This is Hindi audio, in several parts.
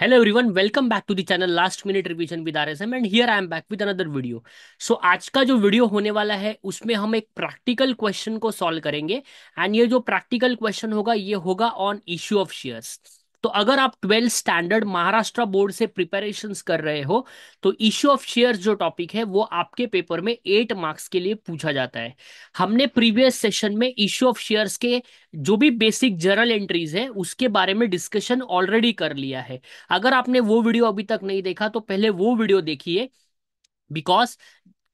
Hello everyone welcome back to the channel last minute revision with RSM and here I am back with another video so आज का जो वीडियो होने वाला है उसमें हम एक प्रैक्टिकल क्वेश्चन को सॉल्व करेंगे एंड ये जो प्रैक्टिकल क्वेश्चन होगा ये होगा ऑन इश्यू ऑफ शेयर्स तो अगर आप ट्वेल्थ स्टैंडर्ड महाराष्ट्र बोर्ड से प्रिपेरेशन कर रहे हो तो इश्यू ऑफ शेयर जो टॉपिक है वो आपके पेपर में एट मार्क्स के लिए पूछा जाता है हमने प्रीवियस सेशन में इश्यू ऑफ शेयर के जो भी बेसिक जर्नल एंट्रीज है उसके बारे में डिस्कशन ऑलरेडी कर लिया है अगर आपने वो वीडियो अभी तक नहीं देखा तो पहले वो वीडियो देखिए बिकॉज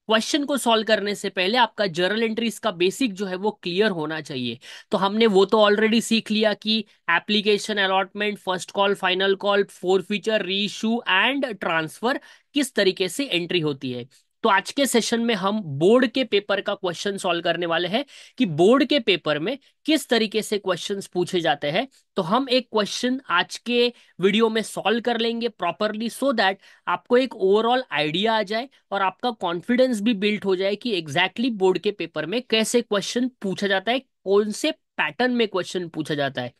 क्वेश्चन को सॉल्व करने से पहले आपका जर्नल एंट्रीज का बेसिक जो है वो क्लियर होना चाहिए तो हमने वो तो ऑलरेडी सीख लिया कि application allotment first call final call forfeiture reissue and transfer किस तरीके से एंट्री होती है तो आज के सेशन में हम बोर्ड के पेपर का क्वेश्चन सॉल्व करने वाले हैं कि बोर्ड के पेपर में किस तरीके से क्वेश्चंस पूछे जाते हैं तो हम एक क्वेश्चन आज के वीडियो में सॉल्व कर लेंगे प्रॉपरली सो दैट आपको एक ओवरऑल आइडिया आ जाए और आपका कॉन्फिडेंस भी बिल्ट हो जाए कि एग्जैक्टली exactly बोर्ड के पेपर में कैसे क्वेश्चन पूछा जाता है कौन से पैटर्न में क्वेश्चन पूछा जाता है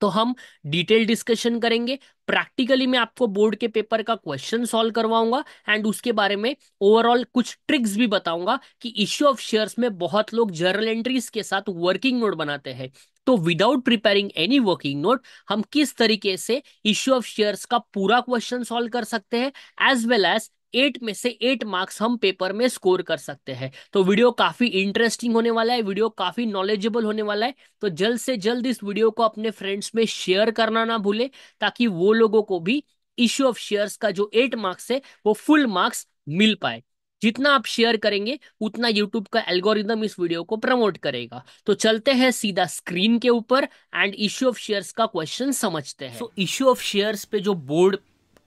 तो हम डिटेल डिस्कशन करेंगे प्रैक्टिकली मैं आपको बोर्ड के पेपर का क्वेश्चन सॉल्व करवाऊंगा एंड उसके बारे में ओवरऑल कुछ ट्रिक्स भी बताऊंगा कि इश्यू ऑफ शेयर्स में बहुत लोग जर्नल एंट्रीज के साथ वर्किंग नोट बनाते हैं तो without preparing any working note हम किस तरीके से इश्यू ऑफ शेयर्स का पूरा क्वेश्चन सॉल्व कर सकते हैं एज वेल एज एट में से एट मार्क्स हम पेपर में स्कोर कर सकते हैं तो वीडियो काफी इंटरेस्टिंग होने वाला है वीडियो काफी नॉलेजेबल होने वाला है तो जल्द से जल्द इस वीडियो को अपने फ्रेंड्स में शेयर करना ना भूले ताकि वो लोगों को भी इश्यू ऑफ शेयर्स का जो एट मार्क्स है वो फुल मार्क्स मिल पाए जितना आप शेयर करेंगे उतना यूट्यूब का एल्गोरिदम इस वीडियो को प्रमोट करेगा तो चलते हैं सीधा स्क्रीन के ऊपर एंड इश्यू ऑफ शेयर्स का क्वेश्चन समझते हैं तो इश्यू ऑफ शेयर्स पे जो बोर्ड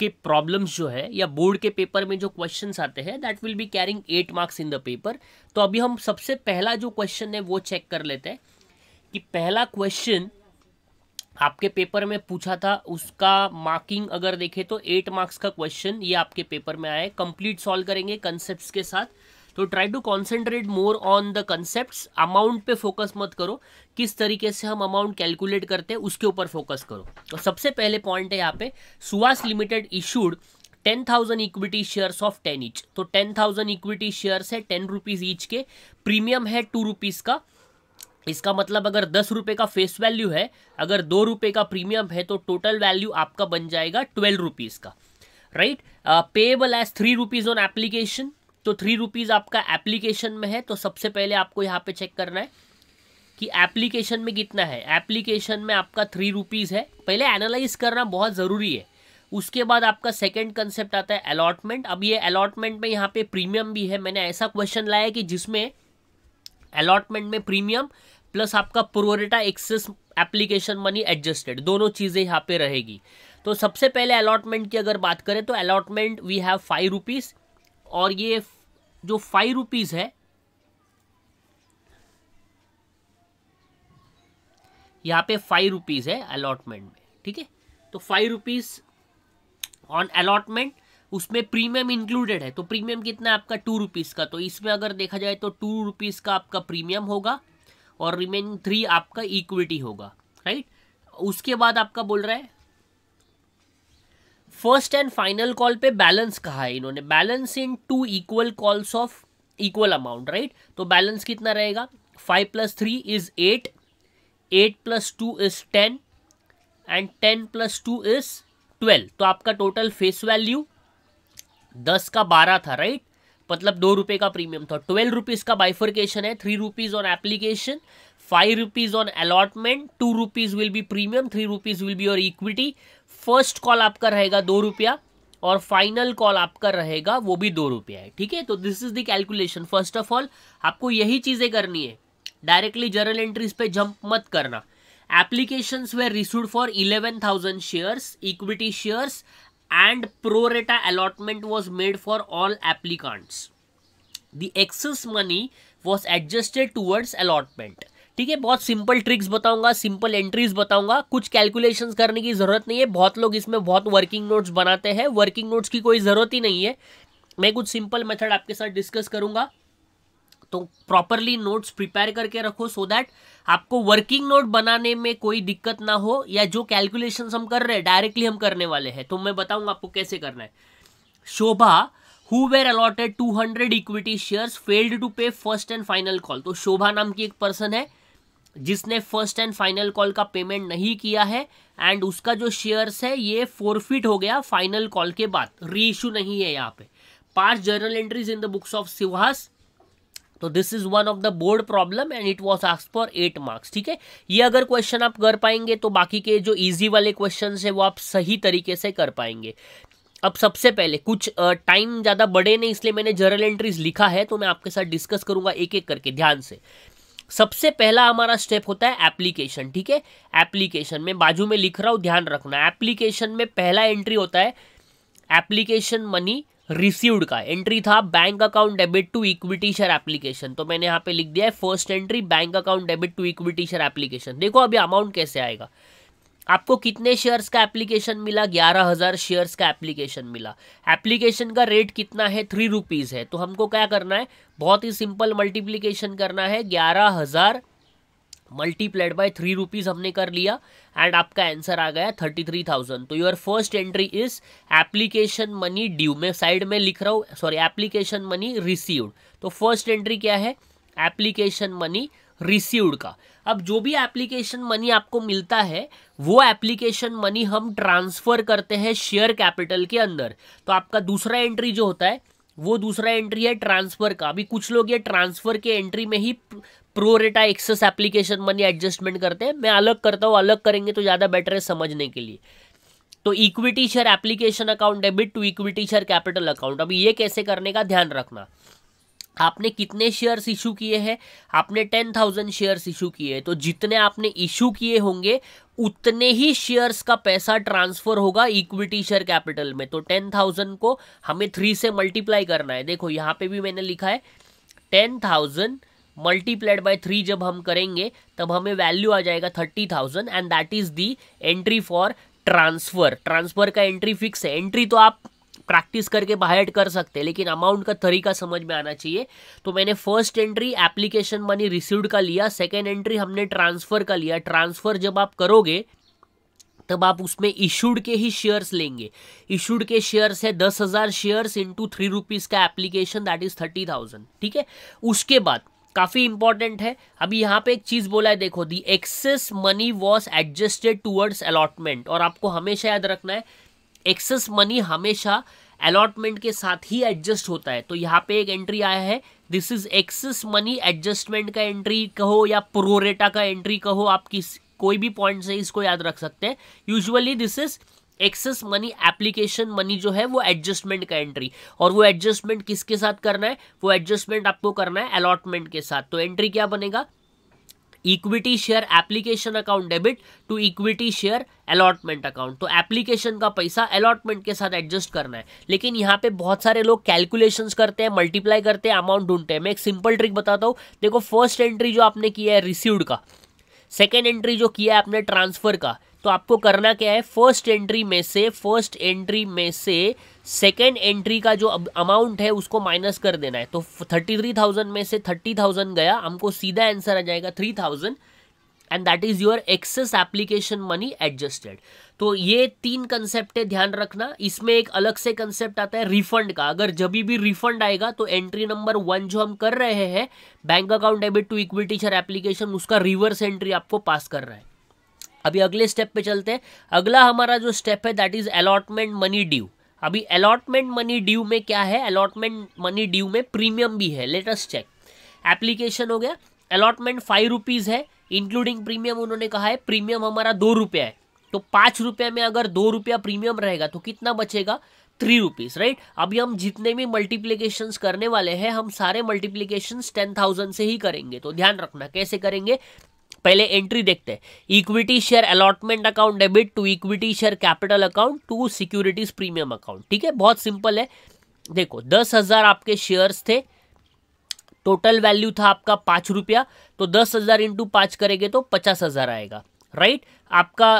के प्रॉब्लम्स जो है या बोर्ड के पेपर में जो क्वेश्चंस आते हैं that will be carrying eight marks in the paper तो अभी हम सबसे पहला जो क्वेश्चन है वो चेक कर लेते हैं कि पहला क्वेश्चन आपके पेपर में पूछा था उसका मार्किंग अगर देखें तो एट मार्क्स का क्वेश्चन ये आपके पेपर में आया है कंप्लीट सॉल्व करेंगे कंसेप्ट के साथ तो try to concentrate more on the concept amount पे फोकस मत करो किस तरीके से हम अमाउंट कैलकुलेट करते हैं उसके ऊपर फोकस करो तो सबसे पहले पॉइंट है यहाँ पे Suhas limited issued ten thousand equity shares of ten each तो टेन थाउजेंड इक्विटी शेयर्स है टेन रुपीज़ ईच के प्रीमियम है टू रुपीज़ का इसका मतलब अगर दस रुपये का फेस वैल्यू है अगर दो रुपये का प्रीमियम है तो टोटल वैल्यू आपका बन जाएगा ट्वेल्व रुपीज़ का right payable as three rupees on application तो थ्री रुपीज़ आपका एप्लीकेशन में है तो सबसे पहले आपको यहाँ पे चेक करना है कि एप्लीकेशन में कितना है एप्लीकेशन में आपका थ्री रुपीज़ है पहले एनालाइज करना बहुत ज़रूरी है उसके बाद आपका सेकंड कंसेप्ट आता है अलॉटमेंट अब ये अलॉटमेंट में यहाँ पे प्रीमियम भी है मैंने ऐसा क्वेश्चन लाया कि जिसमें अलॉटमेंट में प्रीमियम प्लस आपका pro rata excess application money adjusted दोनों चीज़ें यहाँ पे रहेगी तो सबसे पहले अलॉटमेंट की अगर बात करें तो allotment we have five rupees और ये जो फाइव रुपीज़ है यहाँ पे फाइव रुपीज़ है अलॉटमेंट में ठीक है तो फाइव रुपीज़ ऑन अलॉटमेंट उसमें प्रीमियम इंक्लूडेड है तो प्रीमियम कितना है आपका टू रुपीज़ का तो इसमें अगर देखा जाए तो टू रुपीज़ का आपका प्रीमियम होगा और रिमेनिंग थ्री आपका इक्विटी होगा राइट उसके बाद आपका बोल रहा है फर्स्ट एंड फाइनल कॉल पे बैलेंस कहा है इन्होंने balance in two equal calls of equal amount right तो बैलेंस कितना रहेगा five plus three is eight eight plus two is ten and ten plus two is twelve तो आपका टोटल फेस वैल्यू दस का बारह था राइट मतलब दो रुपए का प्रीमियम था ट्वेल्व रुपीज़ का बाइफरकेशन है three rupees on application five rupees on allotment two rupees will be premium three rupees will be your equity first call आपका रहेगा दो रुपया और फाइनल कॉल आपका रहेगा वो भी दो रुपया है ठीक है तो this is the calculation first of all आपको यही चीजें करनी है डायरेक्टली जर्नल एंट्रीज पे जंप मत करना application we received for eleven thousand shares equity share and pro rata allotment was made for all applicants the excess money was adjusted towards allotment ठीक है बहुत सिंपल ट्रिक्स बताऊंगा सिंपल एंट्रीज बताऊंगा कुछ कैलकुलेशन करने की ज़रूरत नहीं है बहुत लोग इसमें बहुत वर्किंग नोट्स बनाते हैं वर्किंग नोट्स की कोई ज़रूरत ही नहीं है मैं कुछ सिंपल मेथड आपके साथ डिस्कस करूंगा तो प्रॉपरली नोट्स प्रिपेयर करके रखो सो so दैट आपको वर्किंग नोट बनाने में कोई दिक्कत ना हो या जो कैलकुलेशन हम कर रहे हैं डायरेक्टली हम करने वाले हैं तो मैं बताऊंगा आपको कैसे करना है Shobha who were allotted two hundred equity share failed to pay first and final call तो शोभा नाम की एक पर्सन है जिसने फर्स्ट एंड फाइनल कॉल का पेमेंट नहीं किया है एंड उसका जो शेयर्स है ये फोरफिट हो गया फाइनल कॉल के बाद री इशू नहीं है यहाँ पे पांच journal entries in the books of Sivas तो this is one of the board problem and it was ask for eight marks ठीक है ये अगर क्वेश्चन आप कर पाएंगे तो बाकी के जो इजी वाले क्वेश्चन है वो आप सही तरीके से कर पाएंगे अब सबसे पहले कुछ टाइम ज़्यादा बड़े नहीं इसलिए मैंने जर्नल एंट्रीज लिखा है तो मैं आपके साथ डिस्कस करूंगा एक एक करके ध्यान से सबसे पहला हमारा स्टेप होता है एप्लीकेशन ठीक है एप्लीकेशन में बाजू में लिख रहा हूँ ध्यान रखना एप्लीकेशन में पहला एंट्री होता है एप्लीकेशन मनी रिसीव्ड का एंट्री था bank account debit to equity share application तो मैंने यहाँ पे लिख दिया है first entry bank account debit to equity share application देखो अभी अमाउंट कैसे आएगा आपको कितने शेयर्स का एप्लीकेशन मिला ग्यारह हज़ार शेयर्स का एप्लीकेशन मिला एप्लीकेशन का रेट कितना है थ्री रुपीज़ है तो हमको क्या करना है बहुत ही सिंपल मल्टीप्लीकेशन करना है ग्यारह हज़ार मल्टीप्लाइड बाय थ्री रुपीज़ हमने कर लिया एंड आपका आंसर आ गया थर्टी थ्री थाउजेंड तो your first entry is application money due मैं साइड में लिख रहा हूँ सॉरी एप्लीकेशन मनी रिसीव्ड तो फर्स्ट एंट्री क्या है एप्लीकेशन मनी रिसीव्ड का अब जो भी एप्लीकेशन मनी आपको मिलता है वो एप्लीकेशन मनी हम ट्रांसफ़र करते हैं शेयर कैपिटल के अंदर तो आपका दूसरा एंट्री जो होता है वो दूसरा एंट्री है ट्रांसफ़र का अभी कुछ लोग ये ट्रांसफ़र के एंट्री में ही pro rata excess application money adjustment करते हैं मैं अलग करता हूँ अलग करेंगे तो ज़्यादा बेटर है समझने के लिए तो equity share application account debit to equity share capital account अभी ये कैसे करने का ध्यान रखना आपने कितने शेयर्स इशू किए हैं आपने टेन थाउजेंड शेयर्स इशू किए हैं तो जितने आपने इशू किए होंगे उतने ही शेयर्स का पैसा ट्रांसफर होगा इक्विटी शेयर कैपिटल में तो टेन थाउजेंड को हमें थ्री से मल्टीप्लाई करना है देखो यहाँ पे भी मैंने लिखा है ten thousand multiplied by three जब हम करेंगे तब हमें वैल्यू आ जाएगा thirty thousand and that is the entry for transfer transfer का एंट्री फिक्स है एंट्री तो आप प्रैक्टिस करके बाहर ऐड कर सकते हैं लेकिन अमाउंट का तरीका समझ में आना चाहिए तो मैंने first entry application money received का लिया सेकेंड एंट्री हमने ट्रांसफ़र का लिया ट्रांसफ़र जब आप करोगे तब आप उसमें इशूड के ही शेयर्स लेंगे इशूड के शेयर्स है दस हज़ार शेयर्स इंटू थ्री रुपीज़ का application that is thirty thousand ठीक है उसके बाद काफ़ी इंपॉर्टेंट है अभी यहाँ पे एक चीज़ बोला है देखो the excess money was adjusted towards allotment और आपको हमेशा याद रखना है एक्सेस मनी हमेशा अलॉटमेंट के साथ ही एडजस्ट होता है तो यहाँ पे एक एंट्री आया है this is excess money adjustment का एंट्री कहो या प्रोरेटा का एंट्री कहो आप किस कोई भी पॉइंट से इसको याद रख सकते हैं usually this is excess money application money जो है वो एडजस्टमेंट का एंट्री और वो एडजस्टमेंट किसके साथ करना है वो एडजस्टमेंट आपको करना है अलॉटमेंट के साथ तो एंट्री क्या बनेगा equity share application account debit to equity share allotment account तो एप्लीकेशन का पैसा अलॉटमेंट के साथ एडजस्ट करना है लेकिन यहाँ पे बहुत सारे लोग कैलकुलेशन करते हैं मल्टीप्लाई करते हैं अमाउंट ढूंढते हैं मैं एक सिंपल ट्रिक बताता हूँ देखो फर्स्ट एंट्री जो आपने किया है रिसीव्ड का सेकेंड एंट्री जो किया है आपने ट्रांसफर का तो आपको करना क्या है फर्स्ट एंट्री में से फर्स्ट एंट्री में से सेकेंड एंट्री का जो अमाउंट है उसको माइनस कर देना है तो थर्टी थ्री थाउजेंड में से थर्टी थाउजेंड गया हमको सीधा आंसर आ जाएगा three thousand and that is your excess application money adjusted तो ये तीन कंसेप्ट है ध्यान रखना इसमें एक अलग से कंसेप्ट आता है रिफंड का अगर जब भी रिफंड आएगा तो एंट्री नंबर वन जो हम कर रहे हैं bank account debit to equity share application उसका रिवर्स एंट्री आपको पास कर रहा है अभी अगले स्टेप पे चलते हैं अगला हमारा जो स्टेप है that is allotment money due अभी अलॉटमेंट मनी ड्यू में क्या है अलॉटमेंट मनी ड्यू में प्रीमियम भी है लेटेस्ट चेक एप्लीकेशन हो गया अलॉटमेंट फाइव रुपीज़ है इंक्लूडिंग प्रीमियम उन्होंने कहा है प्रीमियम हमारा दो रुपया है तो पाँच रुपया में अगर दो रुपया प्रीमियम रहेगा तो कितना बचेगा थ्री रुपीज़ राइट अभी हम जितने भी मल्टीप्लीकेशन करने वाले हैं हम सारे मल्टीप्लीकेशन टेन थाउजेंड से ही करेंगे तो ध्यान रखना कैसे करेंगे पहले एंट्री देखते हैं equity share allotment account debit to equity share capital account to securities premium account ठीक है बहुत सिंपल है देखो दस हज़ार आपके शेयर्स थे टोटल वैल्यू था आपका पांच रुपया तो दस हज़ार इंटू पांच करेंगे तो पचास हज़ार आएगा राइट आपका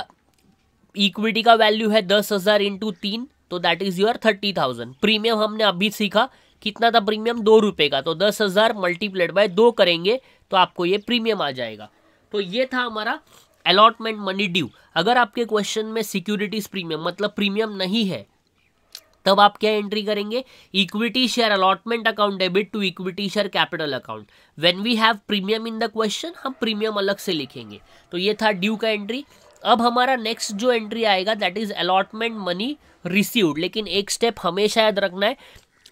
इक्विटी का वैल्यू है दस हज़ार इंटू तीन तो that is your thirty thousand premium हमने अभी सीखा कितना था प्रीमियम दो रुपए का तो दस हज़ार मल्टीप्लाइड बाय दो करेंगे तो आपको ये प्रीमियम आ जाएगा तो ये था हमारा अलॉटमेंट मनी ड्यू अगर आपके क्वेश्चन में सिक्योरिटीज प्रीमियम मतलब प्रीमियम नहीं है तब आप क्या एंट्री करेंगे equity share allotment account debit to equity share capital account when we have premium in the question हम प्रीमियम अलग से लिखेंगे तो ये था ड्यू का एंट्री अब हमारा नेक्स्ट जो एंट्री आएगा that is allotment money received लेकिन एक स्टेप हमेशा याद रखना है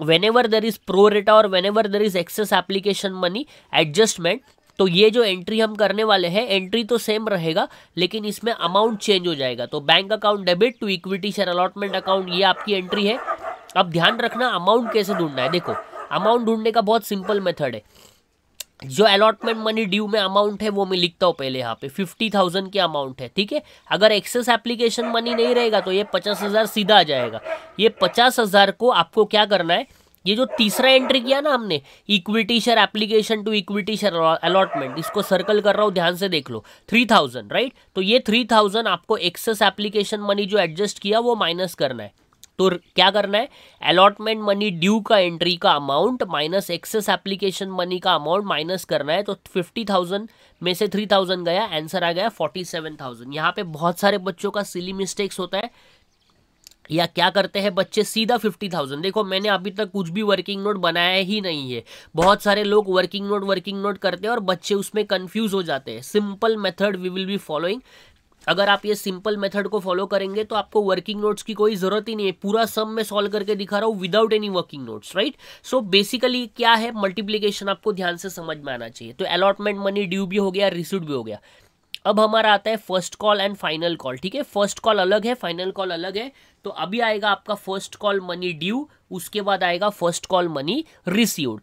whenever there is pro rata और whenever there is excess application money adjustment तो ये जो एंट्री हम करने वाले हैं एंट्री तो सेम रहेगा लेकिन इसमें अमाउंट चेंज हो जाएगा तो bank account debit to equity share allotment account ये आपकी एंट्री है अब ध्यान रखना अमाउंट कैसे ढूंढना है देखो अमाउंट ढूंढने का बहुत सिंपल मेथड है जो अलॉटमेंट मनी ड्यू में अमाउंट है वो मैं लिखता हूँ पहले यहाँ पे फिफ्टी थाउजेंड की अमाउंट है ठीक है अगर एक्सेस एप्लीकेशन मनी नहीं रहेगा तो ये पचास हज़ार सीधा आ जाएगा ये पचास हज़ार को आपको क्या करना है ये जो तीसरा एंट्री किया ना हमने equity share application to equity share allotment इसको सर्कल कर रहा हूँ ध्यान से देख लो थ्री थाउजेंड राइट तो ये थ्री थाउजेंड आपको एक्सेस एप्लीकेशन मनी जो एडजस्ट किया वो माइनस करना है तो क्या करना है अलॉटमेंट मनी ड्यू का एंट्री का amount minus excess application money का अमाउंट माइनस करना है तो फिफ्टी थाउजेंड में से थ्री थाउजेंड गया आंसर आ गया फोर्टी सेवन थाउजेंड यहाँ पे बहुत सारे बच्चों का सिली मिस्टेक्स होता है या क्या करते हैं बच्चे सीधा फिफ्टी थाउजेंड देखो मैंने अभी तक कुछ भी वर्किंग नोट बनाया ही नहीं है बहुत सारे लोग वर्किंग नोट वर्किंग नोट करते हैं और बच्चे उसमें कंफ्यूज हो जाते हैं simple method we will be following अगर आप ये सिंपल मेथड को फॉलो करेंगे तो आपको वर्किंग नोट्स की कोई ज़रूरत ही नहीं है पूरा सम मैं सॉल्व करके दिखा रहा हूँ without any working notes right so basically क्या है मल्टीप्लीकेशन आपको ध्यान से समझ में आना चाहिए तो अलॉटमेंट मनी ड्यू भी हो गया रिसीड भी हो गया अब हमारा आता है first call and final call ठीक है फर्स्ट कॉल अलग है फाइनल कॉल अलग है तो अभी आएगा आपका फर्स्ट कॉल मनी ड्यू उसके बाद आएगा फर्स्ट कॉल मनी रिसीव्ड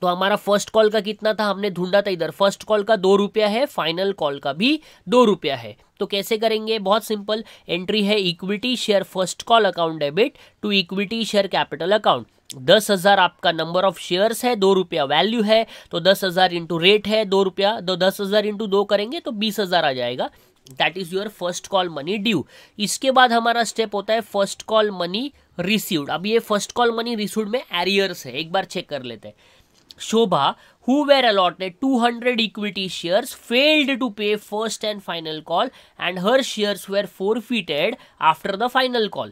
तो हमारा फर्स्ट कॉल का कितना था हमने ढूंढा था इधर फर्स्ट कॉल का दो रुपया है फाइनल कॉल का भी दो रुपया है तो कैसे करेंगे बहुत सिंपल एंट्री है equity share first call account debit to equity share capital account दस हज़ार आपका नंबर ऑफ शेयर्स है दो रुपया वैल्यू है तो दस हज़ार इंटू रेट है दो रुपया तो दस हज़ार इंटू दो करेंगे तो बीस हज़ार आ जाएगा that is your first call money due इसके बाद हमारा स्टेप होता है फर्स्ट कॉल मनी रिसीव्ड अब ये फर्स्ट कॉल मनी रिसीव्ड में एरियर्स है एक बार चेक कर लेते हैं Shobha, who were allotted 200 equity shares, failed to pay first and final call and her shares were forfeited after the final call.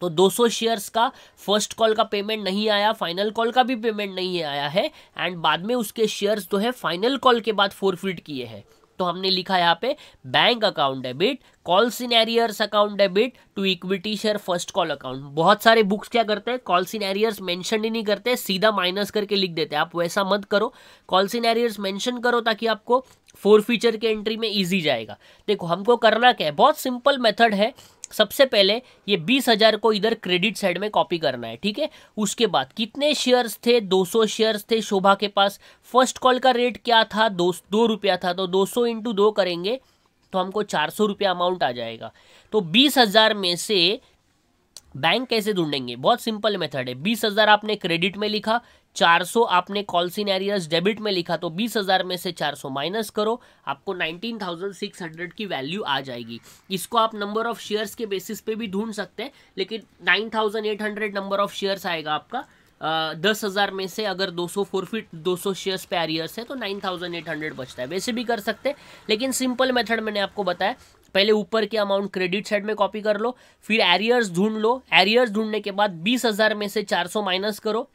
तो 200 शेयर्स का फर्स्ट कॉल का पेमेंट नहीं आया फाइनल कॉल का भी पेमेंट नहीं आया है एंड बाद में उसके शेयर्स जो है फाइनल कॉल के बाद फोरफिट किए हैं तो हमने लिखा यहाँ पे bank account debit call in arrears account debit to equity share first call account बहुत सारे बुक्स क्या करते हैं कॉल सिनेरियर्स मेंशन ही नहीं करते सीधा माइनस करके लिख देते हैं आप वैसा मत करो कॉल सिनेरियर्स मेंशन करो ताकि आपको फोर फीचर के एंट्री में इजी जाएगा देखो हमको करना क्या है बहुत सिंपल मेथड है सबसे पहले ये बीस हज़ार को इधर क्रेडिट साइड में कॉपी करना है ठीक है उसके बाद कितने शेयर्स थे 200 शेयर्स थे शोभा के पास फर्स्ट कॉल का रेट क्या था दो दो रुपया था तो 200 सौ इंटू दो करेंगे तो हमको चार सौ रुपया अमाउंट आ जाएगा तो बीस हज़ार में से बैंक कैसे ढूंढेंगे बहुत सिंपल मेथड है बीस हज़ार आपने क्रेडिट में लिखा 400 आपने कॉल्सिन एरियस डेबिट में लिखा तो 20,000 में से 400 माइनस करो आपको 19,600 की वैल्यू आ जाएगी इसको आप नंबर ऑफ शेयर्स के बेसिस पे भी ढूंढ सकते हैं लेकिन 9,800 नंबर ऑफ शेयर्स आएगा आपका दस हज़ार में से अगर 200 फीट दो शेयर्स पे एरियर्स है तो 9,800 बचता है वैसे भी कर सकते हैं लेकिन सिंपल मेथड मैंने आपको बताया पहले ऊपर के अमाउंट क्रेडिट साइड में कॉपी कर लो फिर एरियर्स ढूंढ लो एरियर्स ढूंढने के बाद बीस हज़ार में से 400 माइनस करो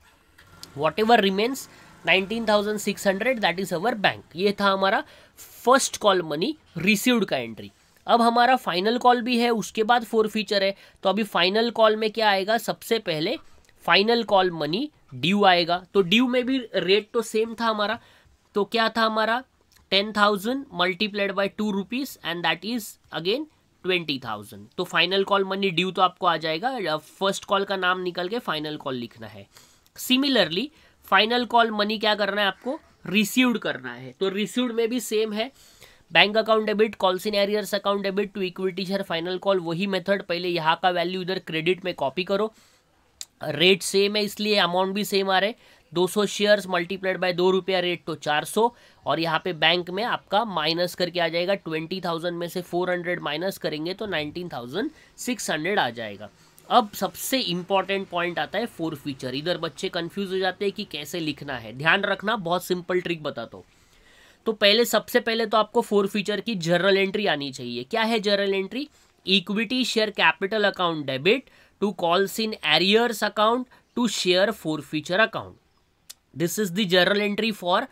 whatever remains nineteen thousand six hundred that is our bank ये था हमारा फर्स्ट कॉल मनी रिसीव्ड का एंट्री अब हमारा फाइनल कॉल भी है उसके बाद फोर फीचर है तो अभी फाइनल कॉल में क्या आएगा सबसे पहले फाइनल कॉल मनी ड्यू आएगा तो ड्यू में भी रेट तो सेम था हमारा तो क्या था हमारा ten thousand multiplied by two rupees and that is again twenty thousand तो फाइनल कॉल मनी ड्यू तो आपको आ जाएगा फर्स्ट कॉल का नाम निकल के फाइनल कॉल लिखना है सिमिलरली फाइनल कॉल मनी क्या करना है आपको रिसीव्ड करना है तो रिसीव्ड में भी सेम है bank account debit call in arrears account debit to equity share final call वही मेथड पहले यहाँ का वैल्यू इधर क्रेडिट में कॉपी करो रेट सेम है इसलिए अमाउंट भी सेम आ रहे दो सौ शेयर्स मल्टीप्लाइड बाय दो रुपया रेट तो चार सौ और यहाँ पे बैंक में आपका माइनस करके आ जाएगा ट्वेंटी थाउजेंड में से फोर हंड्रेड माइनस करेंगे तो नाइनटीन थाउजेंड सिक्स हंड्रेड आ जाएगा अब सबसे इंपॉर्टेंट पॉइंट आता है फोर फीचर इधर बच्चे कंफ्यूज हो जाते हैं कि कैसे लिखना है ध्यान रखना बहुत सिंपल ट्रिक बता दो तो पहले सबसे पहले तो आपको फोर फीचर की जर्नल एंट्री आनी चाहिए क्या है journal entry equity share capital account debit to calls in arrears account to share forfeiture account this is the journal entry for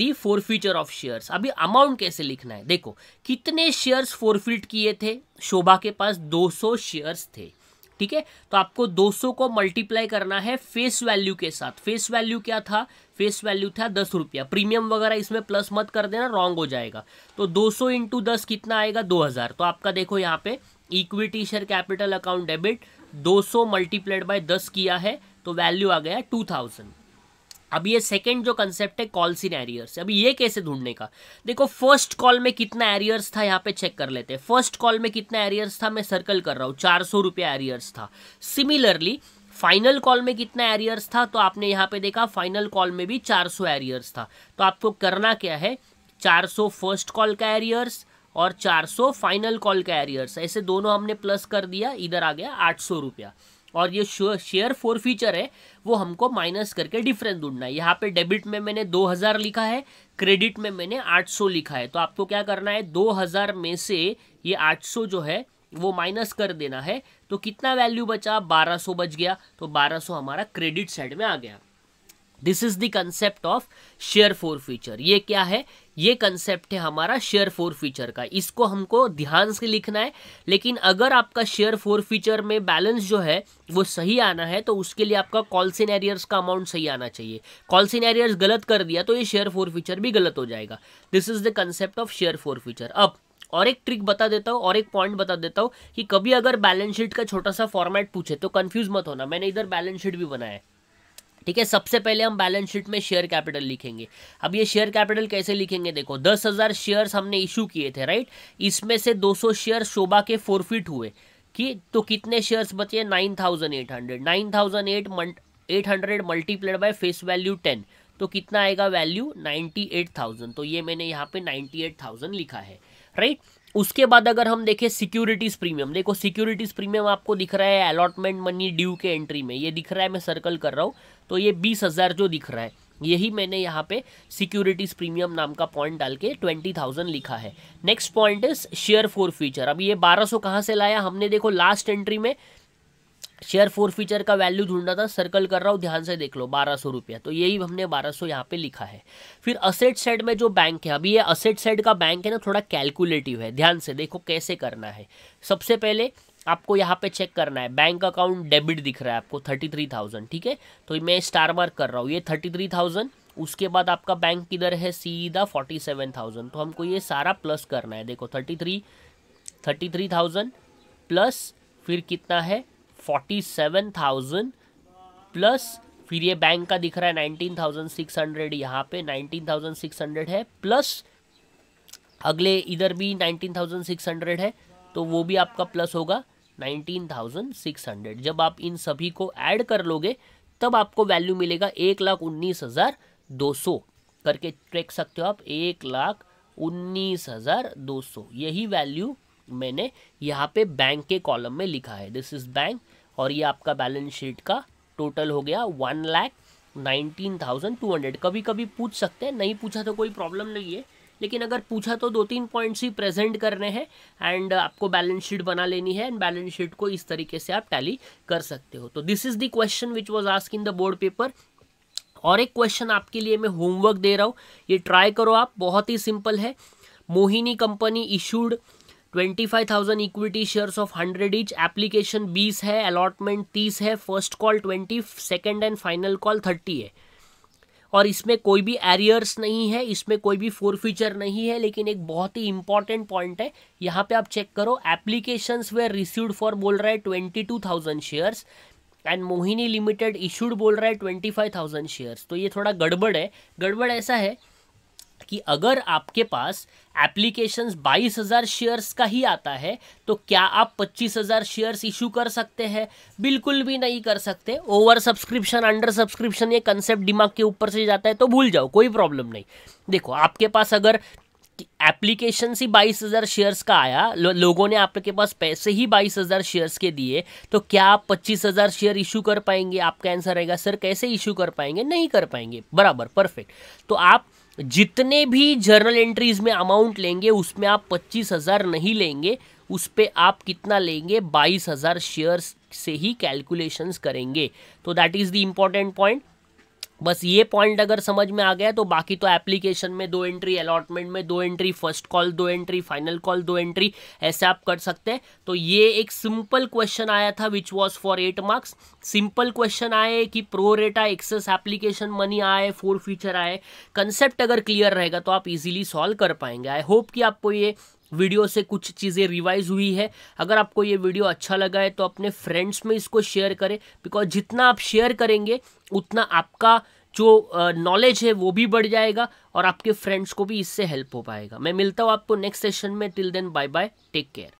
the forfeiture of shares अभी अमाउंट कैसे लिखना है देखो कितने शेयर्स फोरफिट किए थे शोभा के पास 200 शेयर्स थे ठीक है तो आपको 200 को मल्टीप्लाई करना है फेस वैल्यू के साथ फेस वैल्यू क्या था फेस वैल्यू था दस रुपया प्रीमियम वगैरह इसमें प्लस मत कर देना रॉन्ग हो जाएगा तो 200 सौ इंटू दस कितना आएगा 2000 तो आपका देखो यहाँ पे equity share capital account debit 200 सौ मल्टीप्लाइड बाय दस किया है तो वैल्यू आ गया थाउजेंड अब ये सेकेंड जो कंसेप्ट है कॉल इन एरियर्स अभी ये कैसे ढूंढने का देखो फर्स्ट कॉल में कितना एरियर्स था यहाँ पे चेक कर लेते हैं फर्स्ट कॉल में कितना एरियर्स था मैं सर्कल कर रहा हूँ चार सौ रुपया एरियर्स था सिमिलरली फाइनल कॉल में कितना एरियर्स था तो आपने यहाँ पे देखा फाइनल कॉल में भी चार एरियर्स था तो आपको करना क्या है चार फर्स्ट कॉल का एरियर्स और चार फाइनल कॉल का एरियर्स ऐसे दोनों हमने प्लस कर दिया इधर आ गया आठ और ये शेयर फोर फीचर है वो हमको माइनस करके डिफरेंस ढूंढना है यहाँ पे डेबिट में मैंने 2000 लिखा है क्रेडिट में मैंने 800 लिखा है तो आपको क्या करना है 2000 में से ये 800 जो है वो माइनस कर देना है तो कितना वैल्यू बचा 1200 बच गया तो 1200 हमारा क्रेडिट साइड में आ गया this is the concept of share forfeiture ये क्या है ये कंसेप्ट है हमारा शेयर फोर फीचर का इसको हमको ध्यान से लिखना है लेकिन अगर आपका शेयर फोर फीचर में बैलेंस जो है वो सही आना है तो उसके लिए आपका कॉल एरियर्स का अमाउंट सही आना चाहिए कॉल एरियर्स गलत कर दिया तो ये शेयर फोर फीचर भी गलत हो जाएगा this is the concept of share forfeiture अब और एक ट्रिक बता देता हूँ और एक पॉइंट बता देता हूँ कि कभी अगर बैलेंस शीट का छोटा सा फॉर्मेट पूछे तो कन्फ्यूज मत होना मैंने इधर बैलेंस शीट भी बनाया है ठीक है सबसे पहले हम बैलेंस शीट में शेयर कैपिटल लिखेंगे अब ये शेयर कैपिटल कैसे लिखेंगे देखो दस हज़ार शेयर्स हमने इशू किए थे राइट इसमें से दो सौ शेयर शोभा के फोरफिट हुए कि तो कितने शेयर्स बचे nine thousand eight hundred nine thousand eight eight hundred multiplied by face value ten तो कितना आएगा वैल्यू नाइन्टी एट थाउजेंड तो ये मैंने यहाँ पे नाइन्टी एट थाउजेंड लिखा है राइट उसके बाद अगर हम देखें सिक्योरिटीज़ प्रीमियम देखो सिक्योरिटीज़ प्रीमियम आपको दिख रहा है अलॉटमेंट मनी ड्यू के एंट्री में ये दिख रहा है मैं सर्कल कर रहा हूँ तो ये बीस हज़ार जो दिख रहा है यही मैंने यहाँ पे सिक्योरिटीज़ प्रीमियम नाम का पॉइंट डाल के ट्वेंटी थाउजेंड लिखा है next point is share forfeiture अब ये बारह सौ कहाँ से लाया हमने देखो लास्ट एंट्री में शेयर फोर फीचर का वैल्यू ढूंढना था सर्कल कर रहा हूँ ध्यान से देख लो बारह सौ रुपया तो यही हमने बारह सौ यहाँ पे लिखा है फिर असेट साइड में जो बैंक है अभी ये असेट साइड का बैंक है ना थोड़ा कैलकुलेटिव है ध्यान से देखो कैसे करना है सबसे पहले आपको यहाँ पे चेक करना है बैंक अकाउंट डेबिट दिख रहा है आपको थर्टी थ्री थाउजेंड ठीक है तो मैं स्टार मार्क कर रहा हूँ ये थर्टी थ्री थाउजेंड उसके बाद आपका बैंक किधर है सीधा फोर्टी सेवन थाउजेंड तो हमको ये सारा प्लस करना है देखो thirty three thirty three thousand plus फिर कितना है फोर्टी सेवन थाउजेंड प्लस फिर ये बैंक का दिख रहा है नाइनटीन थाउजेंड सिक्स हंड्रेड यहाँ पे नाइनटीन थाउजेंड सिक्स हंड्रेड है प्लस अगले इधर भी नाइनटीन थाउजेंड सिक्स हंड्रेड है तो वो भी आपका प्लस होगा नाइनटीन थाउजेंड सिक्स हंड्रेड जब आप इन सभी को ऐड कर लोगे तब आपको वैल्यू मिलेगा एक लाख उन्नीस हज़ार दो सौ करके देख सकते हो आप एक लाख उन्नीस हज़ार दो सौ यही वैल्यू मैंने यहाँ पे बैंक के कॉलम में लिखा है दिस इज़ बैंक और ये आपका बैलेंस शीट का टोटल हो गया one lakh nineteen thousand two hundred कभी कभी पूछ सकते हैं नहीं पूछा तो कोई प्रॉब्लम नहीं है लेकिन अगर पूछा तो दो तीन पॉइंट्स ही प्रेजेंट करने हैं एंड आपको बैलेंस शीट बना लेनी है एंड बैलेंस शीट को इस तरीके से आप टैली कर सकते हो तो this is the question which was ask in the board paper और एक क्वेश्चन आपके लिए मैं होमवर्क दे रहा हूँ ये ट्राई करो आप बहुत ही सिंपल है Mohini company issued twenty five thousand equity shares of hundred each application बीस है अलॉटमेंट तीस है first call twenty second and final call thirty है और इसमें कोई भी एरियर्स नहीं है इसमें कोई भी फोर फीचर नहीं है लेकिन एक बहुत ही इंपॉर्टेंट पॉइंट है यहाँ पे आप चेक करो एप्लीकेशन वेयर रिसीव्ड फॉर बोल रहा है twenty two thousand shares and Mohini limited issued बोल रहा है ट्वेंटी फाइव थाउजेंड शेयर्स तो ये थोड़ा गड़बड़ है गड़बड़ ऐसा है कि अगर आपके पास एप्लीकेशन 22,000 शेयर्स का ही आता है तो क्या आप 25,000 शेयर्स इशू कर सकते हैं बिल्कुल भी नहीं कर सकते ओवर सब्सक्रिप्शन अंडर सब्सक्रिप्शन ये कंसेप्ट दिमाग के ऊपर से जाता है तो भूल जाओ कोई प्रॉब्लम नहीं देखो आपके पास अगर एप्लीकेशन ही बाईस हज़ार शेयर्स का आया लो, लोगों ने आपके पास पैसे ही बाईस हज़ार शेयर्स के दिए तो क्या आप पच्चीस हज़ार शेयर इशू कर पाएंगे आपका आंसर रहेगा सर कैसे इशू कर पाएंगे नहीं कर पाएंगे बराबर परफेक्ट तो आप जितने भी जर्नल एंट्रीज में अमाउंट लेंगे उसमें आप पच्चीस हज़ार नहीं लेंगे उस पर आप कितना लेंगे बाईस हज़ार शेयर्स से ही कैलकुलेशंस करेंगे तो that is the important point बस ये पॉइंट अगर समझ में आ गया तो बाकी तो एप्लीकेशन में दो एंट्री अलॉटमेंट में दो एंट्री फर्स्ट कॉल दो एंट्री फाइनल कॉल दो एंट्री ऐसे आप कर सकते हैं तो ये एक सिंपल क्वेश्चन आया था which was for eight marks simple question आए कि pro rata excess application money आए फोर फीचर आए कंसेप्ट अगर क्लियर रहेगा तो आप इजीली सॉल्व कर पाएंगे आई होप कि आपको ये वीडियो से कुछ चीज़ें रिवाइज हुई है अगर आपको ये वीडियो अच्छा लगा है तो अपने फ्रेंड्स में इसको शेयर करें बिकॉज जितना आप शेयर करेंगे उतना आपका जो नॉलेज है वो भी बढ़ जाएगा और आपके फ्रेंड्स को भी इससे हेल्प हो पाएगा मैं मिलता हूँ आपको नेक्स्ट सेशन में till then bye bye take care